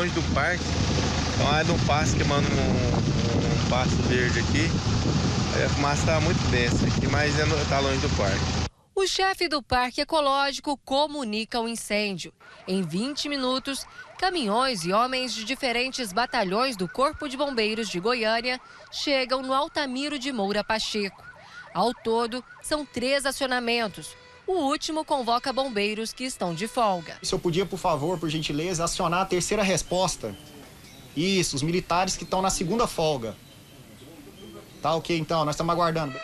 longe do parque. Então, é de um passo queimando um, um, um passo verde aqui. A fumaça está muito densa aqui, mas está é longe do parque. O chefe do Parque Ecológico comunica o incêndio. Em 20 minutos, caminhões e homens de diferentes batalhões do Corpo de Bombeiros de Goiânia chegam no Altamiro de Moura Pacheco. Ao todo, são três acionamentos, o último convoca bombeiros que estão de folga. Se eu podia, por favor, por gentileza, acionar a terceira resposta. Isso, os militares que estão na segunda folga. Tá ok, então, nós estamos aguardando.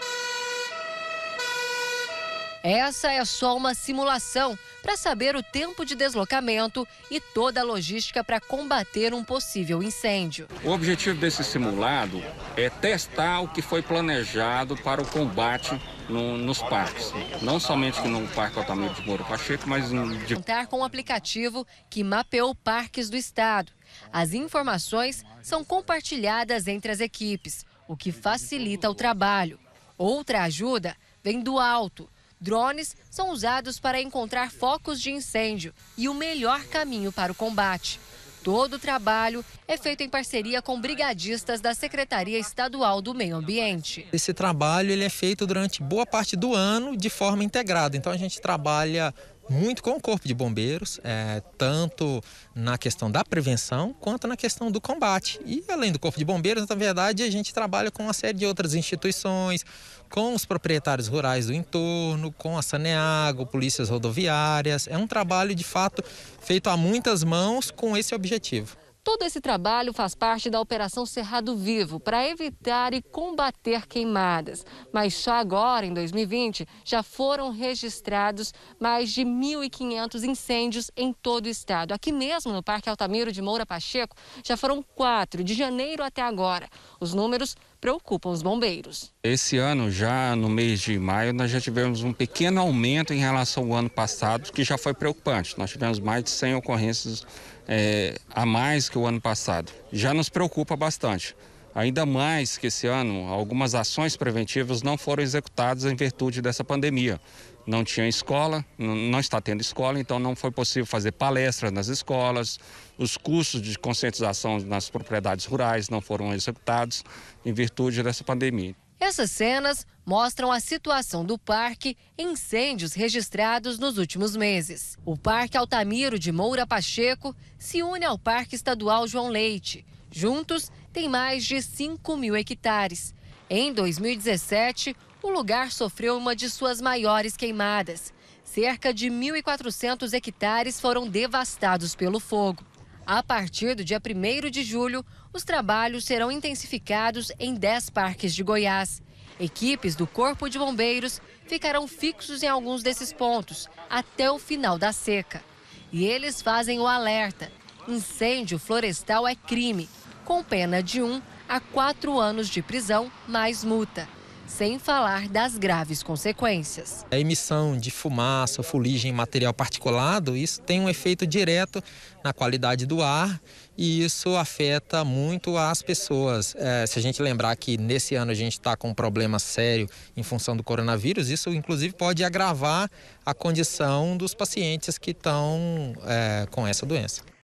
Essa é só uma simulação para saber o tempo de deslocamento e toda a logística para combater um possível incêndio. O objetivo desse simulado é testar o que foi planejado para o combate no, nos parques. Não somente no Parque Altamiro de Moura Pacheco, mas em... Contar com um aplicativo que mapeou parques do estado. As informações são compartilhadas entre as equipes, o que facilita o trabalho. Outra ajuda vem do alto, drones são usados para encontrar focos de incêndio e o melhor caminho para o combate. Todo o trabalho é feito em parceria com brigadistas da Secretaria Estadual do Meio Ambiente. Esse trabalho ele é feito durante boa parte do ano de forma integrada. Então a gente trabalha muito com o Corpo de Bombeiros, é, tanto na questão da prevenção quanto na questão do combate. E além do Corpo de Bombeiros, na verdade, a gente trabalha com uma série de outras instituições, com os proprietários rurais do entorno, com a Saneago, polícias rodoviárias. É um trabalho, de fato, feito a muitas mãos com esse objetivo. Todo esse trabalho faz parte da Operação Cerrado Vivo para evitar e combater queimadas. Mas só agora, em 2020, já foram registrados mais de 1.500 incêndios em todo o estado. Aqui mesmo, no Parque Altamiro de Moura Pacheco, já foram quatro, de janeiro até agora. Os números preocupam os bombeiros. Esse ano, já no mês de maio, nós já tivemos um pequeno aumento em relação ao ano passado, que já foi preocupante. Nós tivemos mais de 100 ocorrências é, a mais que o ano passado. Já nos preocupa bastante. Ainda mais que esse ano, algumas ações preventivas não foram executadas em virtude dessa pandemia não tinha escola, não está tendo escola, então não foi possível fazer palestras nas escolas, os cursos de conscientização nas propriedades rurais não foram executados em virtude dessa pandemia. Essas cenas mostram a situação do parque e incêndios registrados nos últimos meses. O Parque Altamiro de Moura Pacheco se une ao Parque Estadual João Leite. Juntos, tem mais de 5 mil hectares. Em 2017, o lugar sofreu uma de suas maiores queimadas. Cerca de 1.400 hectares foram devastados pelo fogo. A partir do dia 1 de julho, os trabalhos serão intensificados em 10 parques de Goiás. Equipes do Corpo de Bombeiros ficarão fixos em alguns desses pontos até o final da seca. E eles fazem o alerta: incêndio florestal é crime, com pena de 1 um a 4 anos de prisão mais multa sem falar das graves consequências. A emissão de fumaça, fuligem, material particulado, isso tem um efeito direto na qualidade do ar e isso afeta muito as pessoas. É, se a gente lembrar que nesse ano a gente está com um problema sério em função do coronavírus, isso inclusive pode agravar a condição dos pacientes que estão é, com essa doença.